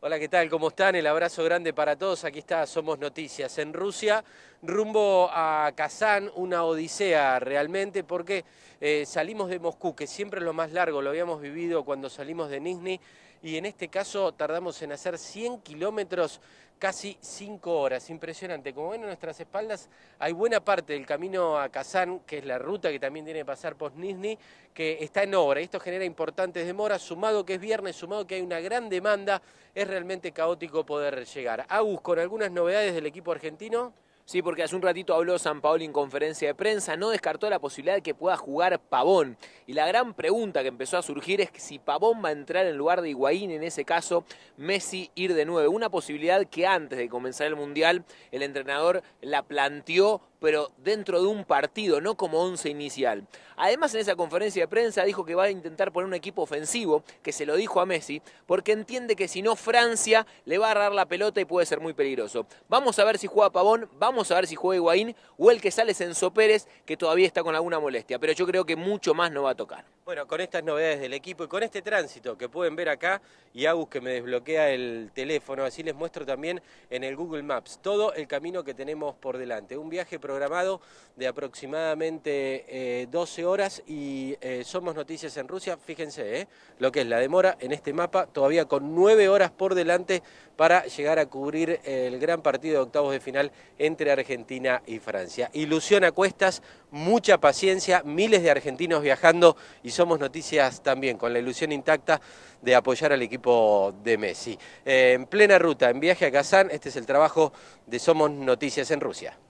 Hola, ¿qué tal? ¿Cómo están? El abrazo grande para todos. Aquí está Somos Noticias. En Rusia, rumbo a Kazán, una odisea realmente, porque eh, salimos de Moscú, que siempre es lo más largo, lo habíamos vivido cuando salimos de Nizhny, y en este caso tardamos en hacer 100 kilómetros casi cinco horas. Impresionante. Como ven a nuestras espaldas, hay buena parte del camino a Kazán, que es la ruta que también tiene que pasar por Nizni, que está en obra. Esto genera importantes demoras. Sumado que es viernes, sumado que hay una gran demanda, es realmente caótico poder llegar. Agus, con algunas novedades del equipo argentino. Sí, porque hace un ratito habló San Paolo en conferencia de prensa, no descartó la posibilidad de que pueda jugar Pavón. Y la gran pregunta que empezó a surgir es si Pavón va a entrar en lugar de Higuaín, en ese caso Messi ir de nueve. Una posibilidad que antes de comenzar el Mundial el entrenador la planteó pero dentro de un partido, no como once inicial. Además, en esa conferencia de prensa dijo que va a intentar poner un equipo ofensivo, que se lo dijo a Messi, porque entiende que si no Francia le va a agarrar la pelota y puede ser muy peligroso. Vamos a ver si juega Pavón, vamos Vamos a ver si juega Higuaín o el que sale Enzo Pérez, que todavía está con alguna molestia, pero yo creo que mucho más no va a tocar. Bueno, con estas novedades del equipo y con este tránsito que pueden ver acá y Agus que me desbloquea el teléfono, así les muestro también en el Google Maps todo el camino que tenemos por delante. Un viaje programado de aproximadamente 12 eh, horas y eh, Somos Noticias en Rusia, fíjense eh, lo que es la demora en este mapa, todavía con 9 horas por delante para llegar a cubrir el gran partido de octavos de final entre Argentina y Francia. Ilusión a cuestas, mucha paciencia, miles de argentinos viajando y somos noticias también con la ilusión intacta de apoyar al equipo de Messi. Eh, en plena ruta, en viaje a Kazán, este es el trabajo de Somos Noticias en Rusia.